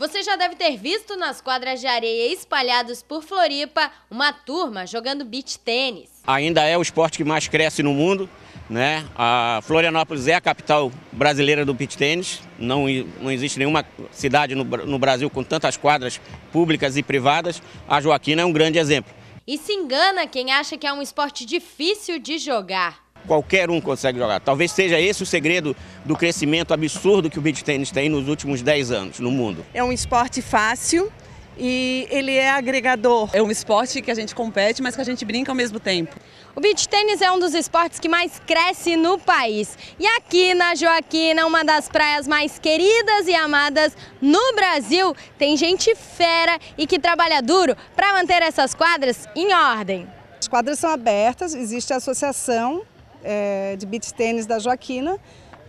Você já deve ter visto nas quadras de areia espalhadas por Floripa uma turma jogando beach tênis. Ainda é o esporte que mais cresce no mundo. Né? A Florianópolis é a capital brasileira do beach tênis. Não, não existe nenhuma cidade no, no Brasil com tantas quadras públicas e privadas. A Joaquina é um grande exemplo. E se engana quem acha que é um esporte difícil de jogar. Qualquer um consegue jogar. Talvez seja esse o segredo do crescimento absurdo que o beach tênis tem nos últimos 10 anos no mundo. É um esporte fácil, e ele é agregador. É um esporte que a gente compete, mas que a gente brinca ao mesmo tempo. O beach tênis é um dos esportes que mais cresce no país. E aqui na Joaquina, uma das praias mais queridas e amadas no Brasil, tem gente fera e que trabalha duro para manter essas quadras em ordem. As quadras são abertas, existe a associação é, de beach tênis da Joaquina,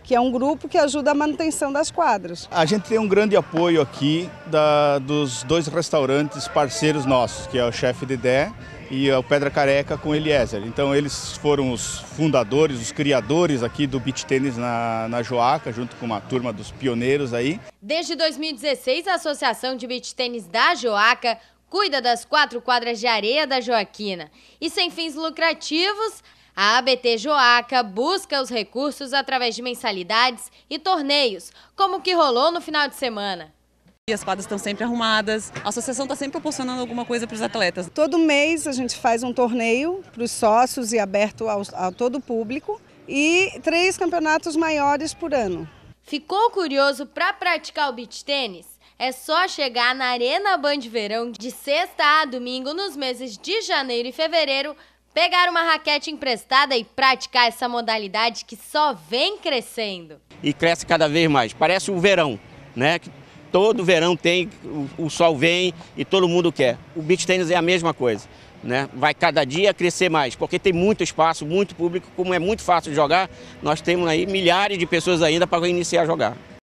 que é um grupo que ajuda a manutenção das quadras. A gente tem um grande apoio aqui da, dos dois restaurantes parceiros nossos, que é o Chefe Dé e é o Pedra Careca com Eliezer. Então eles foram os fundadores, os criadores aqui do beach tênis na, na Joaca, junto com uma turma dos pioneiros aí. Desde 2016, a Associação de Beach Tênis da Joaca cuida das quatro quadras de areia da Joaquina. E sem fins lucrativos, a ABT Joaca busca os recursos através de mensalidades e torneios, como o que rolou no final de semana. as quadras estão sempre arrumadas, a associação está sempre proporcionando alguma coisa para os atletas. Todo mês a gente faz um torneio para os sócios e aberto ao, a todo o público e três campeonatos maiores por ano. Ficou curioso para praticar o beach tênis? É só chegar na Arena Band Verão de sexta a domingo nos meses de janeiro e fevereiro pegar uma raquete emprestada e praticar essa modalidade que só vem crescendo. E cresce cada vez mais, parece o verão, né? Todo verão tem, o, sol vem e todo mundo quer. O beach tênis é a mesma coisa, né? Vai cada dia crescer mais, porque tem muito espaço, muito público, como é muito fácil jogar, nós temos aí milhares de pessoas ainda para iniciar a jogar.